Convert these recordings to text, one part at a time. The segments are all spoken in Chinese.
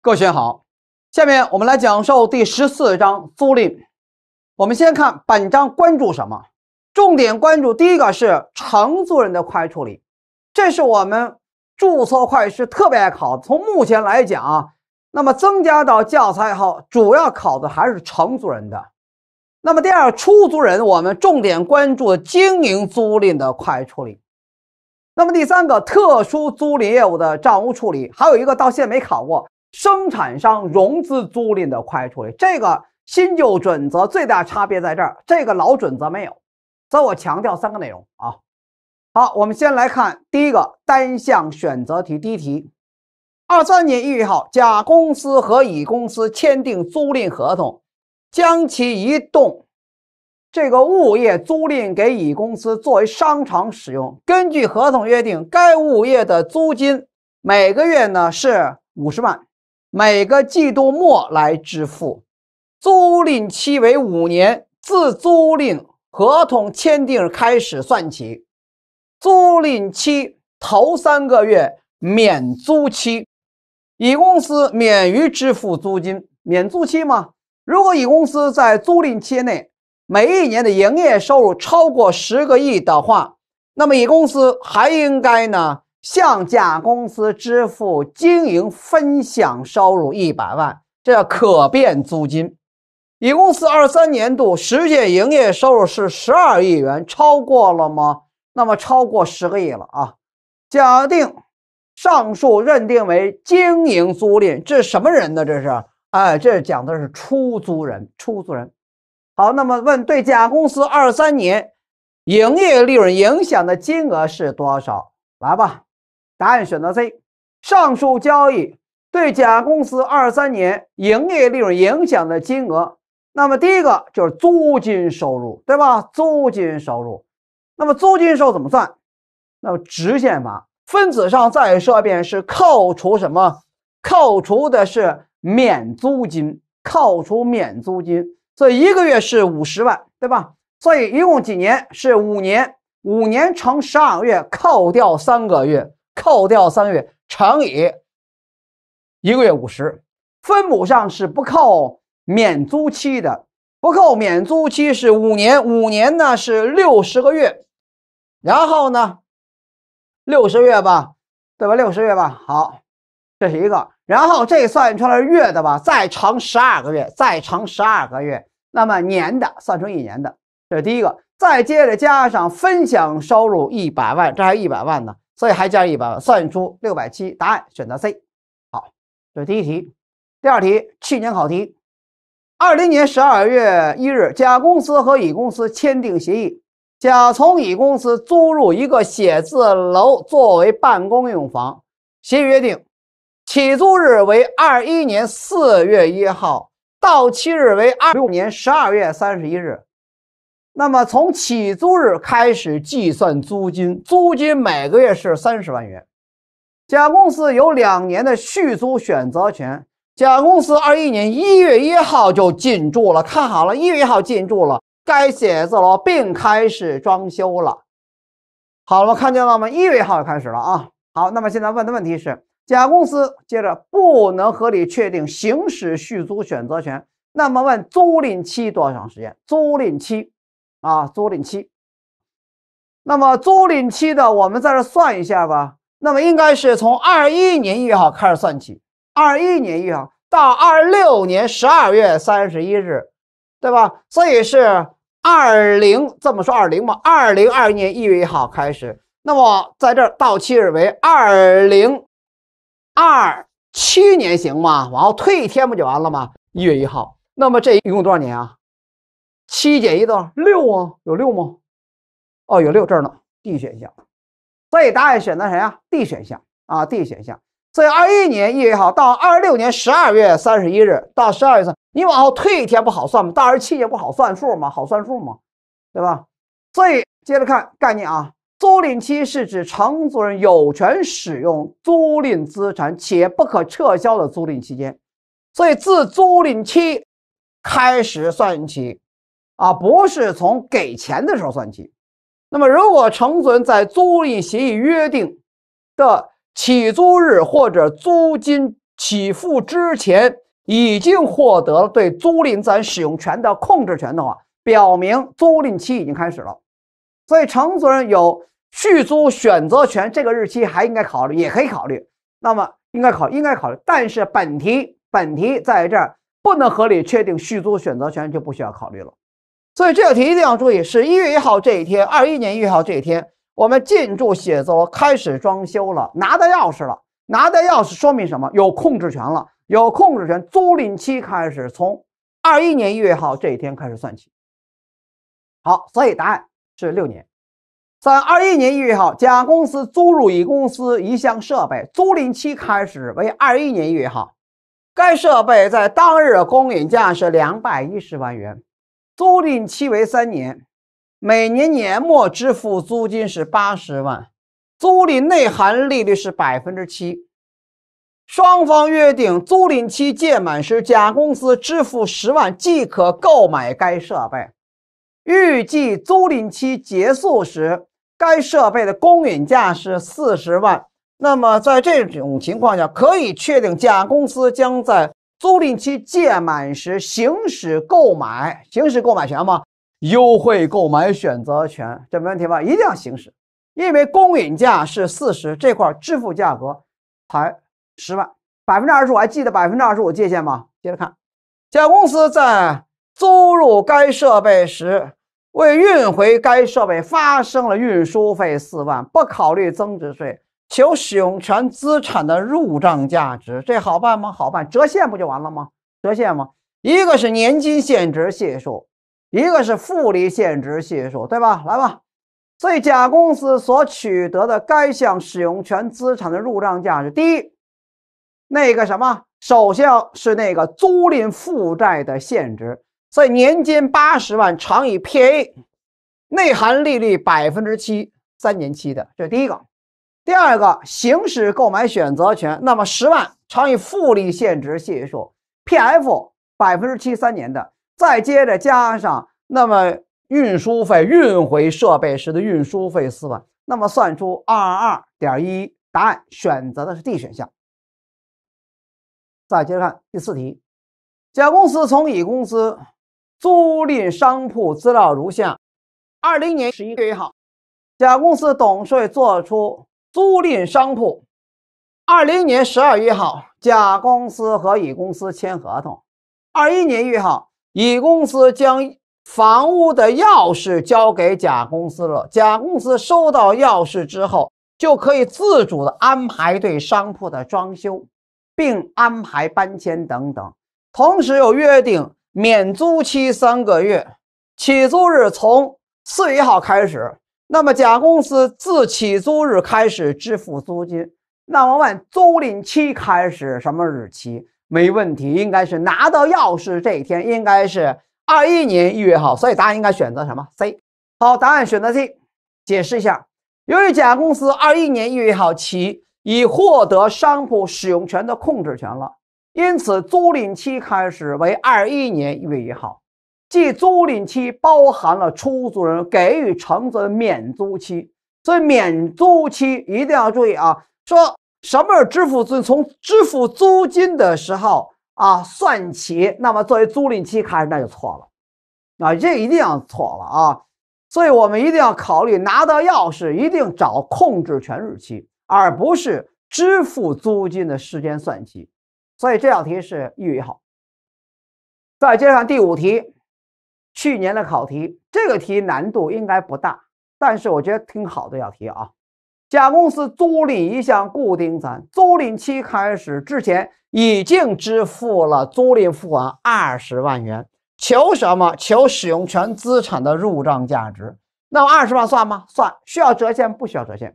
各选好，下面我们来讲授第十四章租赁。我们先看本章关注什么，重点关注第一个是承租人的会计处理，这是我们注册会计师特别爱考。从目前来讲，那么增加到教材后，主要考的还是承租人的。那么第二出租人，我们重点关注经营租赁的会计处理。那么第三个，特殊租赁业务的账务处理，还有一个到现在没考过。生产商融资租赁的会计处理，这个新旧准则最大差别在这儿，这个老准则没有，所以我强调三个内容啊。好，我们先来看第一个单项选择题，第一题：二三年一月号，甲公司和乙公司签订租赁合同，将其一栋这个物业租赁给乙公司作为商场使用。根据合同约定，该物业的租金每个月呢是五十万。每个季度末来支付，租赁期为五年，自租赁合同签订开始算起。租赁期头三个月免租期，乙公司免于支付租金，免租期吗？如果乙公司在租赁期内每一年的营业收入超过十个亿的话，那么乙公司还应该呢？向甲公司支付经营分享收入一百万，这叫可变租金。乙公司二三年度实现营业收入是十二亿元，超过了吗？那么超过十个亿了啊！假定上述认定为经营租赁，这是什么人呢？这是哎，这讲的是出租人。出租人，好，那么问对甲公司二三年营业利润影响的金额是多少？来吧。答案选择 C。上述交易对甲公司二三年营业利润影响的金额，那么第一个就是租金收入，对吧？租金收入，那么租金收入怎么算？那么直线法，分子上再设变是扣除什么？扣除的是免租金，扣除免租金，所以一个月是五十万，对吧？所以一共几年是五年，五年乘十二月，扣掉三个月。扣掉三个月乘以一个月五十，分母上是不扣免租期的，不扣免租期是五年，五年呢是六十个月，然后呢六十月吧，对吧？六十月吧。好，这是一个。然后这算出来月的吧，再乘十二个月，再乘十二个月，那么年的算成一年的，这是第一个。再接着加上分享收入一百万，这还一百万呢。所以还加一百，算出六百七，答案选择 C。好，这是第一题。第二题，去年考题，二零年十二月一日，甲公司和乙公司签订协议，甲从乙公司租入一个写字楼作为办公用房，协议约定，起租日为二一年四月一号，到期日为二六年十二月三十一日。那么从起租日开始计算租金，租金每个月是三十万元。甲公司有两年的续租选择权。甲公司二一年一月一号就进驻了，看好了，一月一号进驻了该写字楼，并开始装修了。好了，看见了吗？一月一号开始了啊。好，那么现在问的问题是，甲公司接着不能合理确定行使续租选择权。那么问租赁期多长时间？租赁期。啊，租赁期。那么租赁期的，我们在这算一下吧。那么应该是从二一年一月一号开始算起，二一年一月一号到二六年十二月三十一日，对吧？所以是二零这么说二零嘛，二零二一年一月一号开始，那么在这到期日为二零二七年，行吗？往后退一天不就完了吗？一月一号。那么这一共多少年啊？七减一多少？六啊，有六吗？哦，有六这儿呢。D 选项，所以答案选择谁啊 d 选项啊，D 选项。所以二一年一月一号到二六年十二月三十一日到十二月，你往后退一天不好算吗？到二七页不好算数吗？好算数吗？对吧？所以接着看概念啊，租赁期是指承租人有权使用租赁资产且不可撤销的租赁期间。所以自租赁期开始算起。啊，不是从给钱的时候算起。那么，如果承租人在租赁协议约定的起租日或者租金起付之前已经获得了对租赁资产使用权的控制权的话，表明租赁期已经开始了。所以，承租人有续租选择权，这个日期还应该考虑，也可以考虑。那么，应该考应该考虑，但是本题本题在这儿不能合理确定续租选择权就不需要考虑了。所以这个题一定要注意，是一月一号这一天，二一年一月号这一天，我们进驻写字楼开始装修了，拿到钥匙了，拿到钥匙说明什么？有控制权了，有控制权，租赁期开始从二一年一月号这一天开始算起。好，所以答案是六年。在二一年一月号，甲公司租入乙公司一项设备，租赁期开始为二一年一月号，该设备在当日公允价是两百一十万元。租赁期为三年，每年年末支付租金是八十万，租赁内含利率是百分之七。双方约定，租赁期届满时，甲公司支付十万即可购买该设备。预计租赁期结束时，该设备的公允价是四十万。那么在这种情况下，可以确定甲公司将在租赁期届满时行使购买行使购买权吗？优惠购买选择权，这没问题吧？一定要行使，因为公允价是四十，这块支付价格才十万，百分之二十五，还记得百分之二十五界限吗？接着看，甲公司在租入该设备时，为运回该设备发生了运输费四万，不考虑增值税。求使用权资产的入账价值，这好办吗？好办，折现不就完了吗？折现吗？一个是年金现值系数，一个是复利现值系数，对吧？来吧，所以甲公司所取得的该项使用权资产的入账价值，第一，那个什么，首先是那个租赁负债的现值，所以年金八十万乘以 P A，内含利率百分之七，三年期的，这是第一个。第二个行使购买选择权，那么十万乘以复利现值系数 P/F 百分之七三年的，再接着加上那么运输费运回设备时的运输费四万，那么算出二二点一，答案选择的是 D 选项。再接着看第四题，甲公司从乙公司租赁商铺资料如下：二零年十一月一号，甲公司董事会作出。租赁商铺，二零年十二月号，甲公司和乙公司签合同。二一年一月号，乙公司将房屋的钥匙交给甲公司了。甲公司收到钥匙之后，就可以自主的安排对商铺的装修，并安排搬迁等等。同时又约定免租期三个月，起租日从四月一号开始。那么，甲公司自起租日开始支付租金。那我问，租赁期开始什么日期？没问题，应该是拿到钥匙这一天，应该是二一年一月一号。所以答案应该选择什么？C。好，答案选择 C。解释一下，由于甲公司二一年一月一号起已获得商铺使用权的控制权了，因此租赁期开始为二一年一月一号。即租赁期包含了出租人给予承租人免租期，所以免租期一定要注意啊！说什么是支付租从支付租金的时候啊算起，那么作为租赁期开始那就错了啊，这一定要错了啊！所以我们一定要考虑拿到钥匙一定找控制权日期，而不是支付租金的时间算起。所以这道题是一号。再接上第五题。去年的考题，这个题难度应该不大，但是我觉得挺好的一道题啊。甲公司租赁一项固定资产，租赁期开始之前已经支付了租赁付款二十万元，求什么？求使用权资产的入账价值。那么二十万算吗？算。需要折现不需要折现。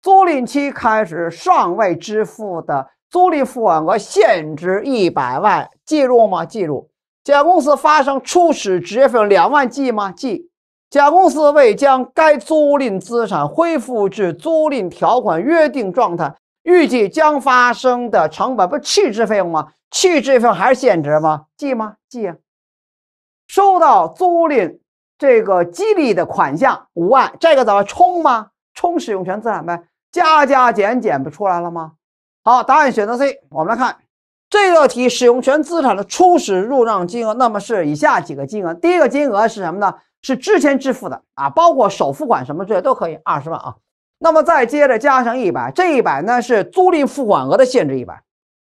租赁期开始尚未支付的租赁付款额现值一百万，计入吗？计入。甲公司发生初始职业费用两万记吗记。甲公司为将该租赁资产恢复至租赁条款约定状态，预计将发生的成本不弃置费用吗？弃置费用还是现值吗记吗记啊。收到租赁这个激励的款项五万，这个怎么充吗？充使用权资产呗，加加减减不出来了吗？好，答案选择 C。我们来看。这个题使用权资产的初始入账金额，那么是以下几个金额。第一个金额是什么呢？是之前支付的啊，包括首付款什么之类都可以，二十万啊。那么再接着加上一百，这一百呢是租赁付款额的限制，一百。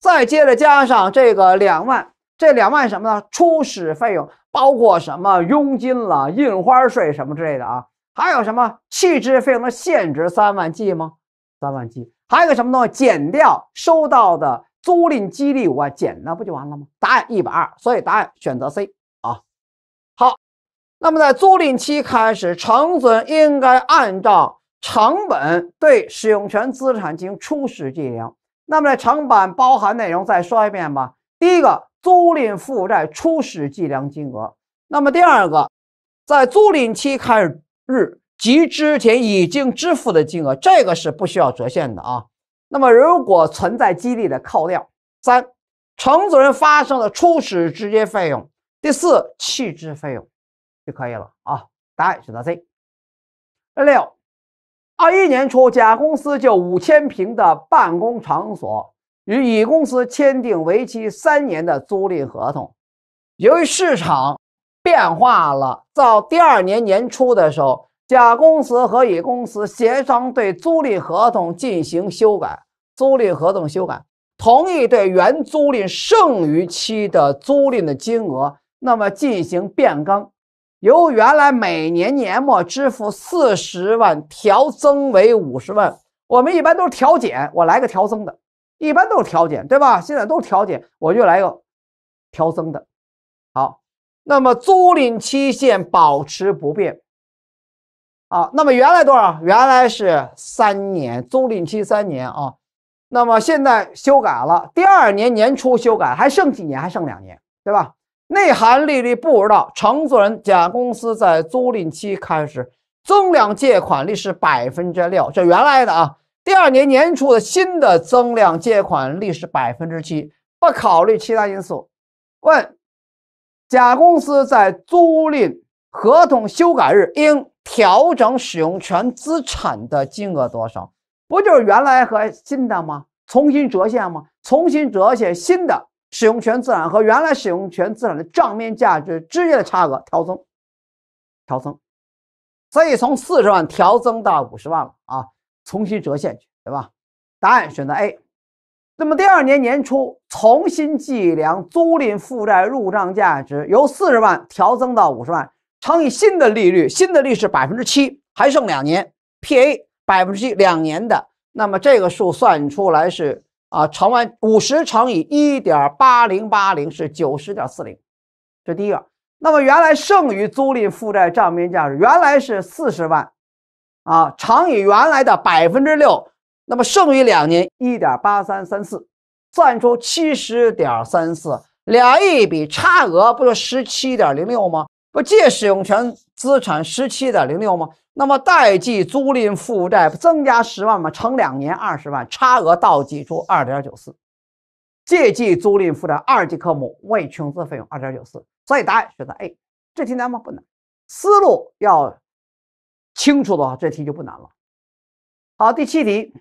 再接着加上这个两万，这两万什么呢？初始费用，包括什么佣金了、印花税什么之类的啊，还有什么弃置费用的限值三万计吗？三万计。还有个什么东西，减掉收到的。租赁激励我减了不就完了吗？答案一百二，所以答案选择 C 啊。好，那么在租赁期开始，成本应该按照成本对使用权资产进行初始计量。那么在成本包含内容再说一遍吧。第一个，租赁负债初始计量金额。那么第二个，在租赁期开始日及之前已经支付的金额，这个是不需要折现的啊。那么，如果存在激励的扣掉三，承租人发生的初始直接费用，第四弃置费用就可以了啊。答案选择 C。六二一年初，甲公司就五千平的办公场所与乙公司签订为期三年的租赁合同。由于市场变化了，到第二年年初的时候。甲公司和乙公司协商对租赁合同进行修改，租赁合同修改同意对原租赁剩余期的租赁的金额那么进行变更，由原来每年年末支付四十万调增为五十万。我们一般都是调减，我来个调增的，一般都是调减，对吧？现在都是调减，我就来个调增的。好，那么租赁期限保持不变。啊，那么原来多少？原来是三年租赁期，三年啊。那么现在修改了，第二年年初修改，还剩几年？还剩两年，对吧？内含利率不知道。承租人甲公司在租赁期开始增量借款率是百分之六，这原来的啊。第二年年初的新的增量借款率是百分之七，不考虑其他因素。问，甲公司在租赁。合同修改日应调整使用权资产的金额多少？不就是原来和新的吗？重新折现吗？重新折现新的使用权资产和原来使用权资产的账面价值之间的差额调增，调增，所以从四十万调增到五十万了啊！重新折现去，对吧？答案选择 A。那么第二年年初重新计量租赁负债入账价值由四十万调增到五十万。乘以新的利率，新的利率是百分之七，还剩两年，P A 百分之七两年的，那么这个数算出来是啊，乘完五十乘以一点八零八零是九十点四零，这第一个。那么原来剩余租赁负债账面价值原来是四十万，啊，乘以原来的百分之六，那么剩余两年一点八三三四，算出七十点三四，两亿笔差额不就十七点零六吗？不借使用权资产十七点零六吗？那么贷记租赁负债不增加十万吗？乘两年二十万，差额倒挤出二点九四，借记租赁负债二级科目未确资费用二点九四。所以答案选择 A。这题难吗？不难。思路要清楚的话，这题就不难了。好，第七题，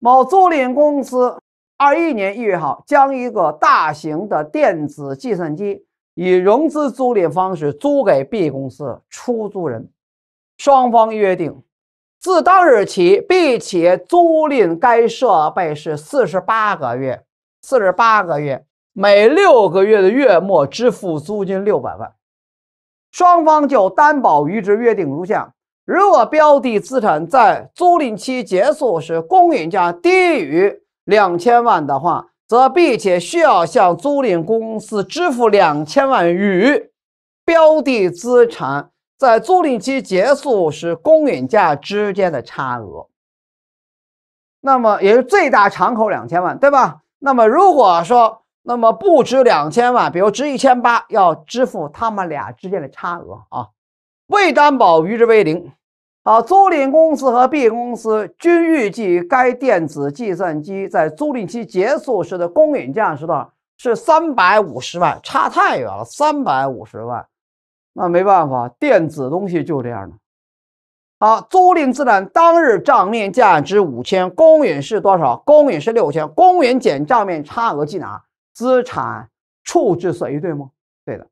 某租赁公司二一年一月号将一个大型的电子计算机。以融资租赁方式租给 B 公司，出租人双方约定，自当日起，B 企业租赁该设备是四十八个月，四十八个月，每六个月的月末支付租金六百万。双方就担保余值约定如下：如果标的资产在租赁期结束时公允价低于两千万的话。则并且需要向租赁公司支付两千万与标的资产在租赁期结束时公允价之间的差额，那么也是最大敞口两千万，对吧？那么如果说那么不值两千万，比如值一千八，要支付他们俩之间的差额啊。未担保余值为零。啊，租赁公司和 B 公司均预计该电子计算机在租赁期结束时的公允价是多少？是三百五十万，差太远了，三百五十万。那没办法，电子东西就这样的。好，租赁资产当日账面价值五千，公允是多少？公允是六千，公允减账面差额记哪？资产处置损益对吗？对的，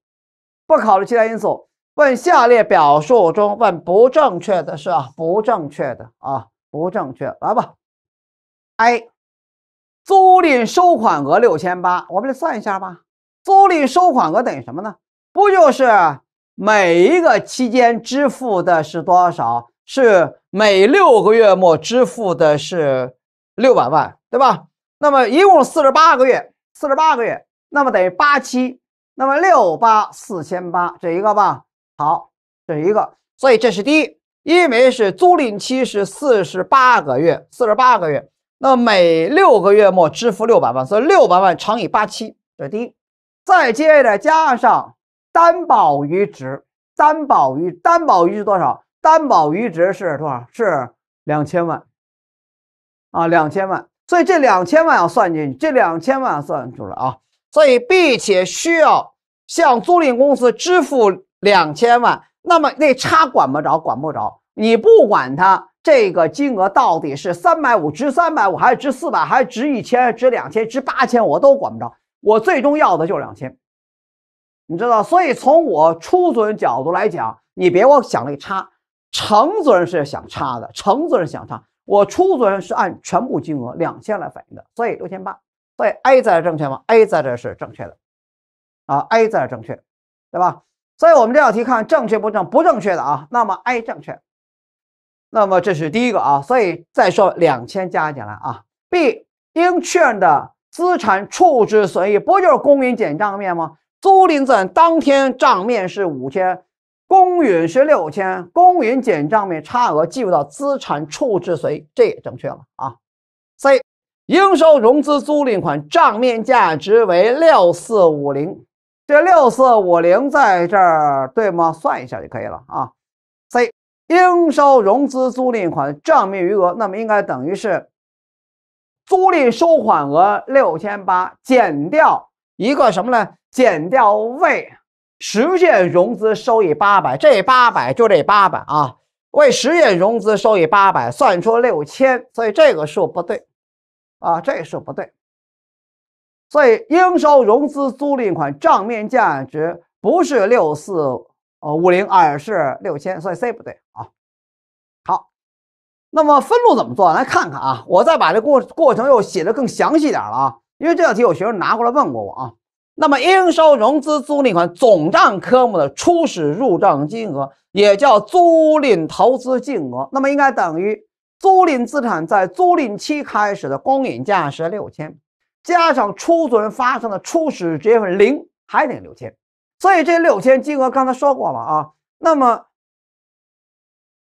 不考虑其他因素。问下列表述中问不正确的是啊？不正确的啊，不正确。来吧，A，租赁收款额六千八，我们来算一下吧。租赁收款额等于什么呢？不就是每一个期间支付的是多少？是每六个月末支付的是六百万，对吧？那么一共四十八个月，四十八个月，那么等于八期，那么六八四千八，这一个吧。好，这是一个，所以这是第一，因为是租赁期是四十八个月，四十八个月，那每六个月末支付六百万，所以六百万乘以八期，这是第一。再接着加上担保余值，担保余担保余是多少？担保余值是多少？是两千万，啊，两千万，所以这两千万要算进去，这两千万算出来啊，所以并且需要向租赁公司支付。两千万，那么那差管不着，管不着。你不管它，这个金额到底是三百五，值三百五，还是值四百，还是值一千，值两千，值八千，我都管不着。我最重要的就是两千，你知道所以从我出人角度来讲，你别我想那差，承责人是想差的，承责人想差。我出资人是按全部金额两千来反映的，所以六千八。所以 A 在这正确吗？A 在这是正确的，啊，A 在这正确，对吧？所以我们这道题看正确不正不正确的啊，那么 A 正确，那么这是第一个啊。所以再说两千加进来啊。B 应确认的资产处置损益不就是公允减账面吗？租赁资产当天账面是五千，公允是六千，公允减账面差额计入到资产处置损，益，这也正确了啊。C 应收融资租赁款账面价值为六四五零。这六四五零在这儿对吗？算一下就可以了啊。C 应收融资租赁款账面余额，那么应该等于是租赁收款额六千八减掉一个什么呢？减掉未实现融资收益八百，这八百就这八百啊，未实现融资收益八百，算出六千，所以这个数不对啊，这个数不对。所以，应收融资租赁款账面价值不是六四呃五零，而是六千，所以 C 不对啊。好，那么分录怎么做？来看看啊，我再把这过过程又写的更详细点了啊。因为这道题有学生拿过来问过我啊。那么，应收融资租赁款总账科目的初始入账金额也叫租赁投资金额，那么应该等于租赁资产在租赁期开始的公允价值六千。加上出租人发生的初始直接费零，还得六千，所以这六千金额刚才说过了啊。那么，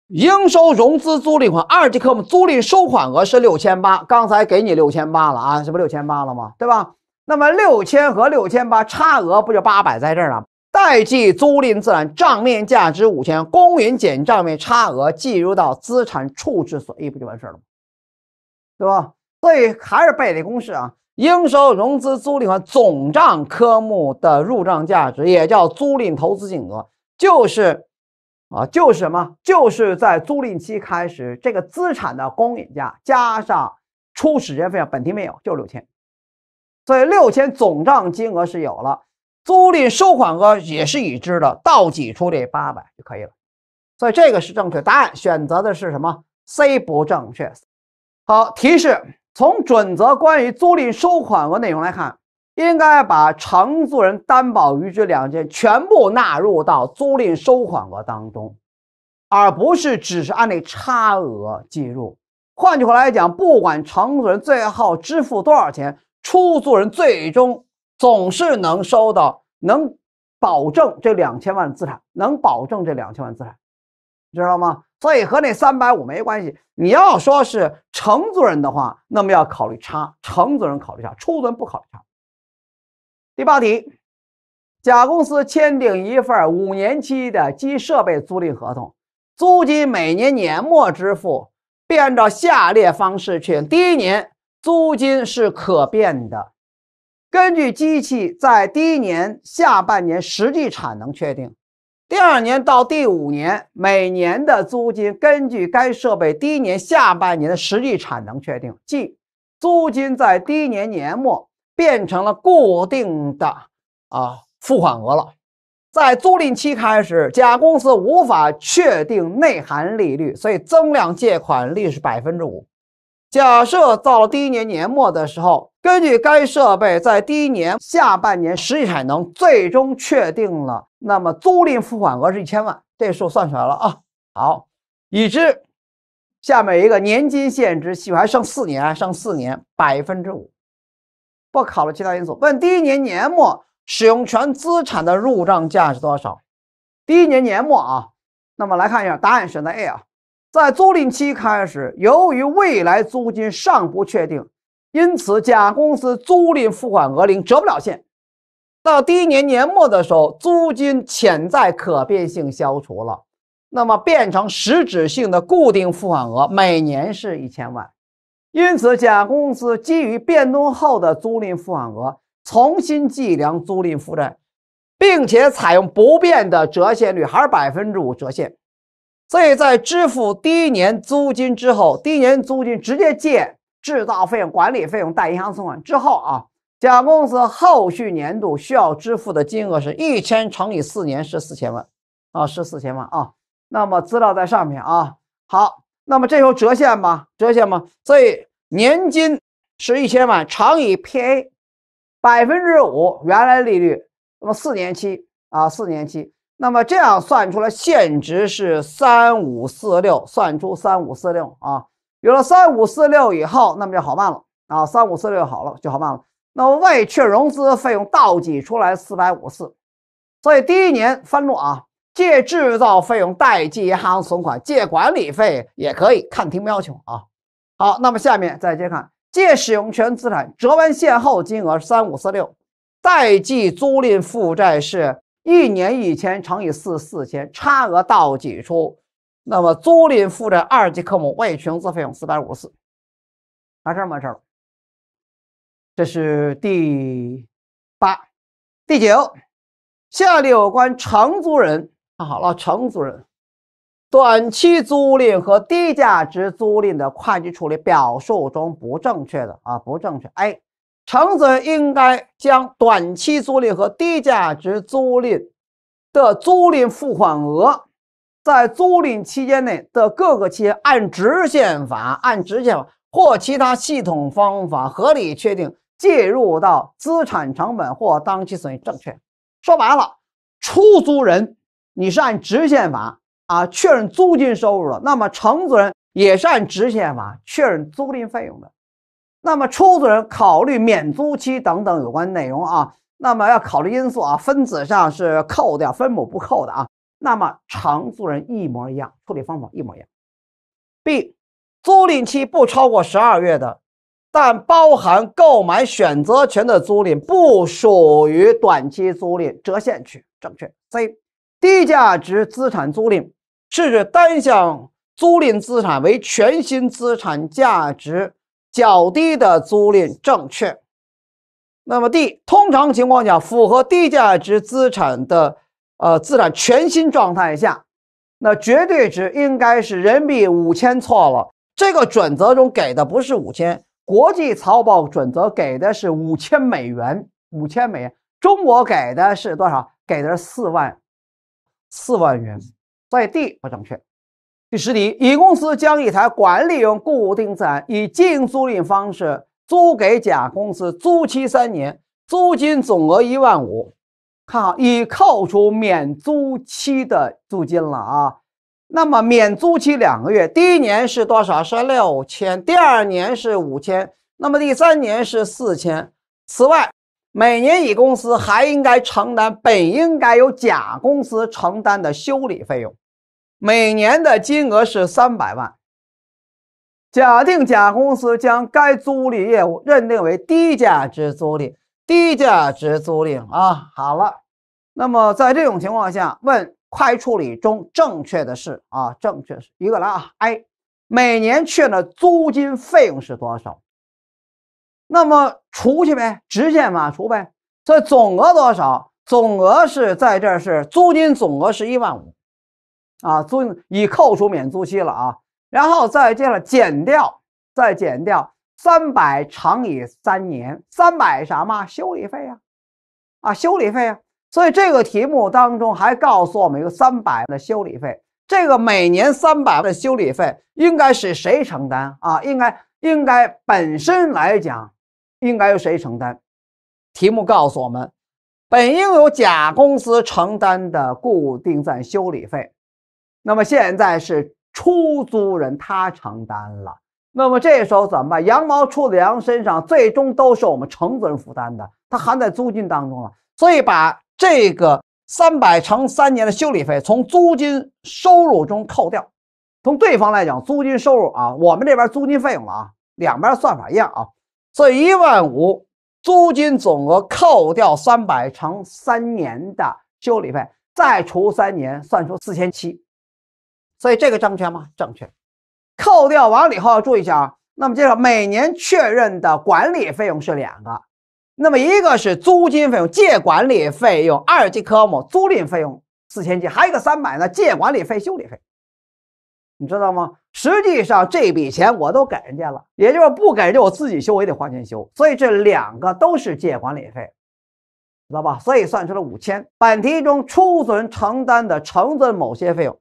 应收融资租赁款二级科目租赁收款额是六千八，刚才给你六千八了啊，这不六千八了吗？对吧？那么六千和六千八差额不就八百在这儿呢？代记租赁资产账面价值五千，公允减账面差额计入到资产处置损益，不就完事儿了吗？对吧？所以还是背这公式啊。应收融资租赁款总账科目的入账价值也叫租赁投资金额，就是啊，就是什么？就是在租赁期开始这个资产的公允价加上初始确费费，本题没有，就六千，所以六千总账金额是有了，租赁收款额也是已知的，倒挤出这八百就可以了，所以这个是正确，答案选择的是什么？C 不正确。好，提示。从准则关于租赁收款额内容来看，应该把承租人担保余值两件全部纳入到租赁收款额当中，而不是只是按那差额计入。换句话来讲，不管承租人最后支付多少钱，出租人最终总是能收到，能保证这两千万资产，能保证这两千万资产，知道吗？所以和那三百五没关系。你要说是承租人的话，那么要考虑差。承租人考虑差，出租人不考虑差。第八题，甲公司签订一份五年期的机设备租赁合同，租金每年年末支付，并按照下列方式确定：第一年租金是可变的，根据机器在第一年下半年实际产能确定。第二年到第五年，每年的租金根据该设备第一年下半年的实际产能确定，即租金在第一年年末变成了固定的啊付款额了。在租赁期开始，甲公司无法确定内含利率，所以增量借款率是百分之五。假设到了第一年年末的时候，根据该设备在第一年下半年实际产能，最终确定了，那么租赁付款额是一千万，这数算出来了啊。好，已知下面一个年金现值系数还剩四年，还剩四年，百分之五，不考虑其他因素。问第一年年末使用权资产的入账价是多少？第一年年末啊，那么来看一下，答案选择 A 啊。在租赁期开始，由于未来租金尚不确定，因此甲公司租赁付款额零折不了现。到第一年年末的时候，租金潜在可变性消除了，那么变成实质性的固定付款额，每年是一千万。因此，甲公司基于变动后的租赁付款额重新计量租赁负债，并且采用不变的折现率，还是百分之五折现。所以在支付第一年租金之后，第一年租金直接借制造费用、管理费用，贷银行存款之后啊，甲公司后续年度需要支付的金额是一千乘以四年是四千万啊，是四千万啊。那么资料在上面啊。好，那么这时候折现吧，折现吧。所以年金是一千万，乘以 P A，百分之五，原来利率，那么四年期啊，四年期。那么这样算出来现值是三五四六，算出三五四六啊。有了三五四六以后，那么就好办了啊。三五四六好了，就好办了。那么外确融资费用倒挤出来四百五四，所以第一年翻录啊，借制造费用，贷记银行存款，借管理费也可以看题目要求啊。好，那么下面再接着看，借使用权资产折完现后金额三五四六，贷记租赁负债是。一年一千乘以四四千差额到几出，那么租赁负债二级科目未确融资费用四百五四，完事儿完事儿。这是第八、第九。下列有关承租人看、啊，了，承租人短期租赁和低价值租赁的会计处理表述中不正确的啊，不正确 A。承租人应该将短期租赁和低价值租赁的租赁付款额，在租赁期间内的各个期间按直线法、按直线法或其他系统方法合理确定，计入到资产成本或当期损益。正确。说白了，出租人你是按直线法啊确认租金收入了，那么承租人也是按直线法确认租赁费用的。那么出租人考虑免租期等等有关内容啊，那么要考虑因素啊，分子上是扣掉，分母不扣的啊。那么长租人一模一样，处理方法一模一样。B，租赁期不超过十二月的，但包含购买选择权的租赁不属于短期租赁，折现去，正确。C，低价值资产租赁是指单项租赁资产为全新资产价值。较低的租赁证券，那么 D 通常情况下符合低价值资产的呃资产全新状态下，那绝对值应该是人民币五千错了，这个准则中给的不是五千，国际财务准则给的是五千美元，五千美元，中国给的是多少？给的是四万四万元，所以 D 不正确。第十题，乙公司将一台管理用固定资产以净租赁方式租给甲公司，租期三年，租金总额一万五。看，已扣除免租期的租金了啊。那么，免租期两个月，第一年是多少？是六千，第二年是五千，那么第三年是四千。此外，每年乙公司还应该承担本应该由甲公司承担的修理费用。每年的金额是三百万。假定甲公司将该租赁业务认定为低价值租赁，低价值租赁啊。好了，那么在这种情况下，问快处理中正确的是啊，正确是一个来啊。A，每年欠的租金费用是多少？那么除去呗，直线法除呗。所以总额多少？总额是在这儿是租金总额是一万五。啊，租已扣除免租期了啊，然后再接着减掉，再减掉三百乘以三年，三百什么修理费呀？啊，修理费啊！所以这个题目当中还告诉我们一个三百的修理费，这个每年三百的修理费应该是谁承担啊？应该应该本身来讲，应该由谁承担？题目告诉我们，本应由甲公司承担的固定在修理费。那么现在是出租人他承担了，那么这时候怎么办？羊毛出在羊身上，最终都是我们承租人负担的，它含在租金当中了。所以把这个三百乘三年的修理费从租金收入中扣掉。从对方来讲，租金收入啊，我们这边租金费用了啊，两边算法一样啊。所以一万五租金总额扣掉三百乘三年的修理费，再除三年，算出四千七。所以这个正确吗？正确，扣掉完了以后注意一下啊。那么接着，每年确认的管理费用是两个，那么一个是租金费用，借管理费用二级科目租赁费用四千七，还有一个三百呢，借管理费修理费，你知道吗？实际上这笔钱我都给人家了，也就是不给人家，我自己修，我也得花钱修，所以这两个都是借管理费，知道吧？所以算出了五千。本题中出存承担的承责某些费用。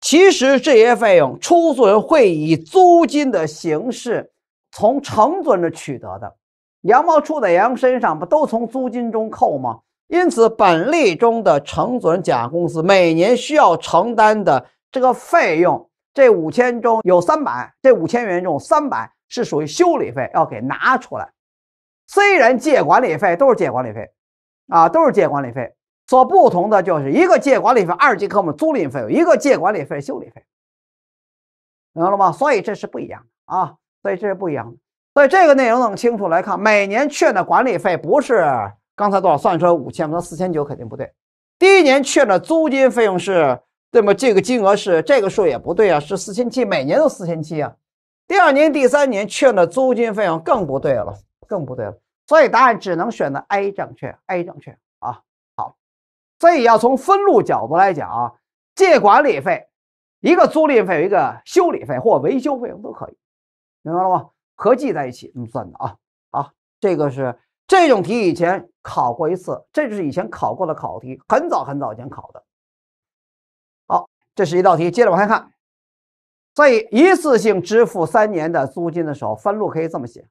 其实这些费用，出租人会以租金的形式从承租人取得的。羊毛出在羊身上，不都从租金中扣吗？因此，本例中的承租人甲公司每年需要承担的这个费用，这五千中有三百，这五千元中三百是属于修理费，要给拿出来。虽然借管理费都是借管理费，啊，都是借管理费。所不同的就是一个借管理费二级科目租赁费用，一个借管理费修理费，明白了吗？所以这是不一样的啊，所以这是不一样的。所以这个内容弄清楚来看，每年欠的管理费不是刚才多少算出来五千，那四千九肯定不对。第一年欠的租金费用是，那么这个金额是这个数也不对啊，是四千七，每年都四千七啊。第二年、第三年欠的租金费用更不对了，更不对了。所以答案只能选择 A 正确，A 正确。所以要从分录角度来讲啊，借管理费，一个租赁费，一个修理费或维修费用都可以，明白了吗？合计在一起，嗯，算的啊，好，这个是这种题以前考过一次，这就是以前考过的考题，很早很早以前考的。好，这是一道题，接着往下看。所以一次性支付三年的租金的时候，分录可以这么写。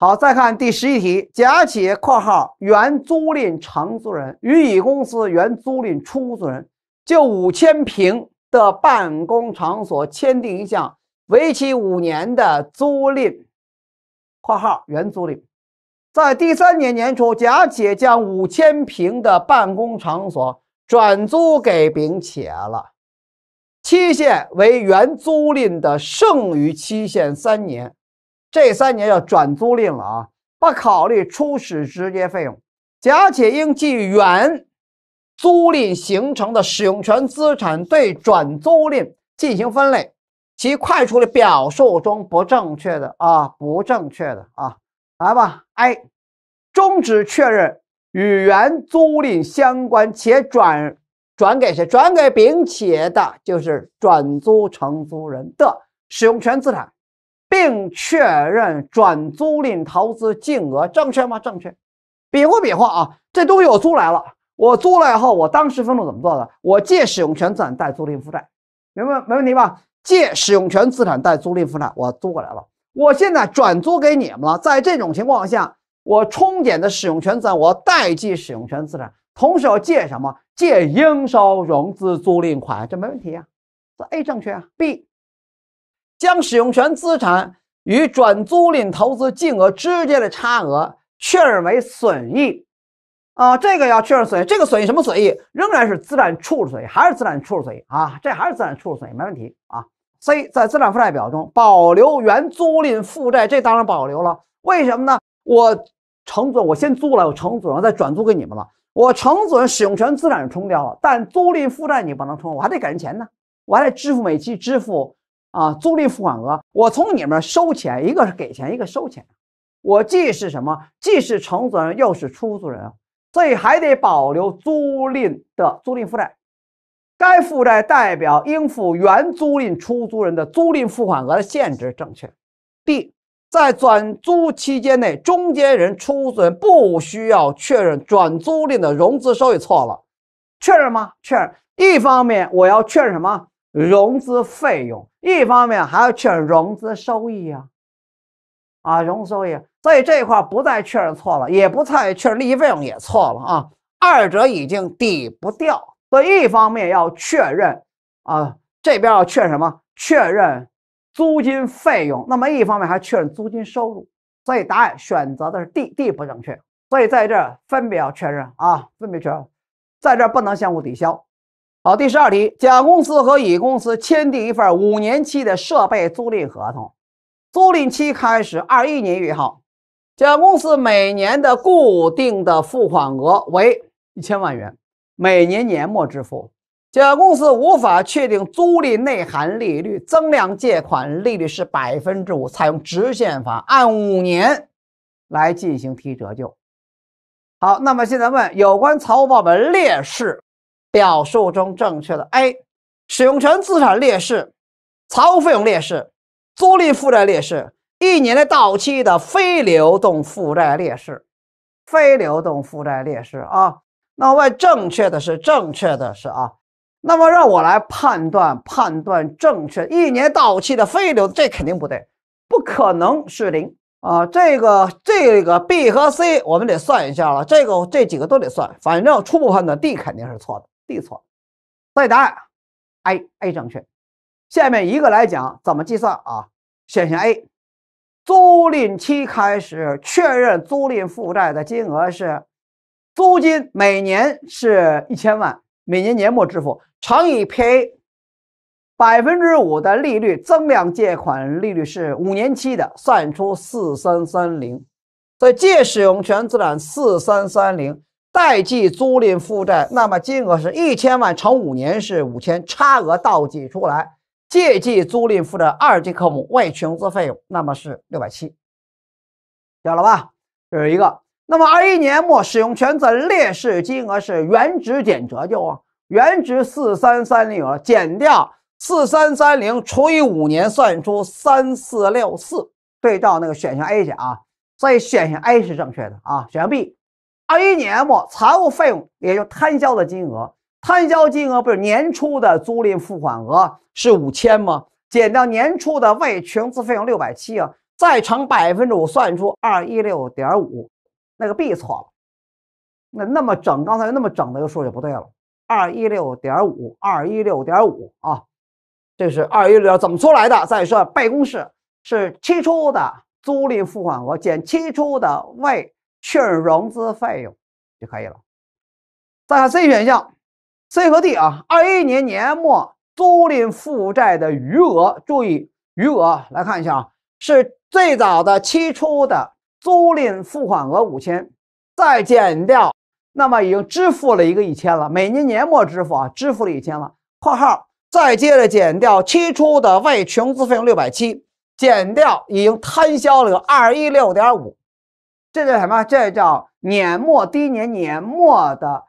好，再看第十一题。甲企业（括号原租赁承租人）与乙公司（原租赁出租人）就五千平的办公场所签订一项为期五年的租赁（括号原租赁）。在第三年年初，甲企业将五千平的办公场所转租给丙企业了，期限为原租赁的剩余期限三年。这三年要转租赁了啊！不考虑初始直接费用，甲且应将原租赁形成的使用权资产对转租赁进行分类，其快处理表述中不正确的啊，不正确的啊，来吧，A 终止确认与原租赁相关且转转给谁？转给丙企业的就是转租承租人的使用权资产。并确认转租赁投资金额正确吗？正确，比划比划啊！这东西我租来了，我租了以后，我当时分录怎么做的？我借使用权资产，贷租赁负债，明白没问题吧？借使用权资产，贷租赁负债，我租过来了，我现在转租给你们了。在这种情况下，我冲减的使用权资产，我贷记使用权资产，同时要借什么？借应收融资租赁款，这没问题呀？这 A 正确啊，B。将使用权资产与转租赁投资净额之间的差额确认为损益，啊，这个要确认损益，这个损益什么损益？仍然是资产处置损益，还是资产处置损益啊？这还是资产处置损益，没问题啊。C 在资产负债表中保留原租赁负债，这当然保留了。为什么呢？我承租，我先租了，我承租后再转租给你们了，我承租人使用权资产冲掉了，但租赁负债你不能冲，我还得给人钱呢，我还得支付每期支付。啊，租赁付款额，我从你们收钱，一个是给钱，一个收钱，我既是什么，既是承租人，又是出租人，所以还得保留租赁的租赁负债。该负债代表应付原租赁出租人的租赁付款额的限制正确。D，在转租期间内，中间人出租不需要确认转租赁的融资收益，错了，确认吗？确认。一方面，我要确认什么？融资费用，一方面还要确认融资收益啊，啊，融资收益，所以这一块不再确认错了，也不再确认利息费用也错了啊，二者已经抵不掉，所以一方面要确认啊，这边要确认什么？确认租金费用，那么一方面还确认租金收入，所以答案选择的是 D，D 不正确，所以在这分别要确认啊，分别确认，在这不能相互抵消。好，第十二题，甲公司和乙公司签订一份五年期的设备租赁合同，租赁期开始二一年一号，甲公司每年的固定的付款额为一千万元，每年年末支付。甲公司无法确定租赁内含利率，增量借款利率是百分之五，采用直线法按五年来进行提折旧。好，那么现在问有关财务报表列示。表述中正确的 A，使用权资产劣势，财务费用劣势，租赁负债劣势，一年的到期的非流动负债劣势，非流动负债劣势啊。那么正确的是正确的是啊。那么让我来判断判断正确，一年到期的非流这肯定不对，不可能是零啊。这个这个 B 和 C 我们得算一下了，这个这几个都得算，反正初步判断 D 肯定是错的。D 错，所以答案 A A 正确。下面一个来讲怎么计算啊？选项 A，租赁期开始确认租赁负债的金额是租金每年是一千万，每年年末支付，乘以 P A，百分之五的利率，增量借款利率是五年期的，算出四三三零，所以借使用权资产四三三零。代计租赁负债，那么金额是一千万乘五年是五千，差额倒计出来，借记租赁负债二级科目未融资费用，那么是六百七，知道了吧？这是一个。那么二一年末使用权责劣列金额是原值减折旧啊，原值四三三零元减掉四三三零除以五年算出三四六四，对照那个选项 A 去啊，所以选项 A 是正确的啊，选项 B。二一年末财务费用也就摊销的金额，摊销金额不是年初的租赁付款额是五千吗？减掉年初的未全自费用六百七啊，再乘百分之五算出二一六点五，那个 B 错了，那那么整刚才那么整的一个数就不对了，二一六点五，二一六点五啊，这是二一六怎么出来的？再说背公式是期初的租赁付款额减期初的未。确认融资费用就可以了。再看 C 选项，C 和 D 啊，二一年年末租赁负债的余额，注意余额来看一下啊，是最早的期初的租赁付款额五千，再减掉，那么已经支付了一个一千了，每年年末支付啊，支付了一千了。括号再接着减掉期初的未融资费用六百七，减掉已经摊销了二一六点五。这叫什么？这叫年末第一年年末的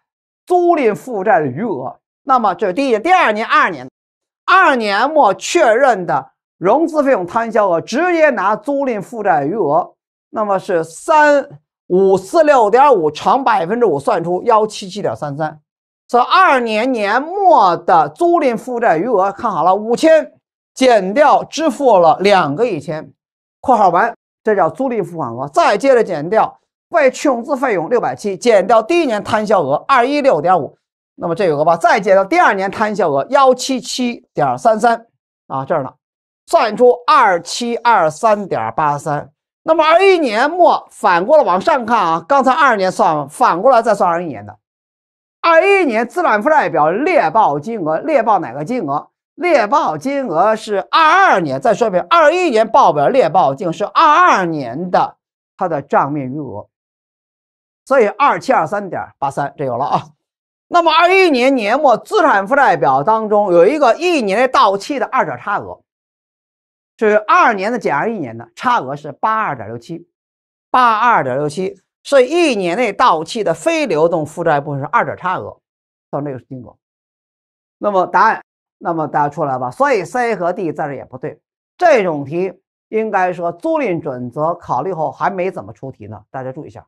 租赁负债余额。那么这是第一第二年二年，二年末确认的融资费用摊销额，直接拿租赁负债余额，那么是三五四六点五乘百分之五算出幺七七点三三，是二年年末的租赁负债余额。看好了，五千减掉支付了两个一千，括号完。这叫租赁付款额，再接着减掉为筹资费用六百七，减掉第一年摊销额二一六点五，那么这个额吧，再减掉第二年摊销额幺七七点三三啊，这儿呢，算出二七二三点八三。那么二一年末反过来往上看啊，刚才二年算，反过来再算二一年的。二一年资产负债表列报金额，列报哪个金额？列报金额是二二年，再说一遍，二一年报表列报净是二二年的它的账面余额，所以二七二三点八三这有了啊。那么二一年年末资产负债表当中有一个一年内到期的二者差额，是二年的减二一年的差额是八二点六七，八二点六七是一年内到期的非流动负债部分是二者差额，到那个金额。那么答案。那么大家出来吧，所以 C 和 D 在这也不对。这种题应该说租赁准则考虑后还没怎么出题呢，大家注意一下。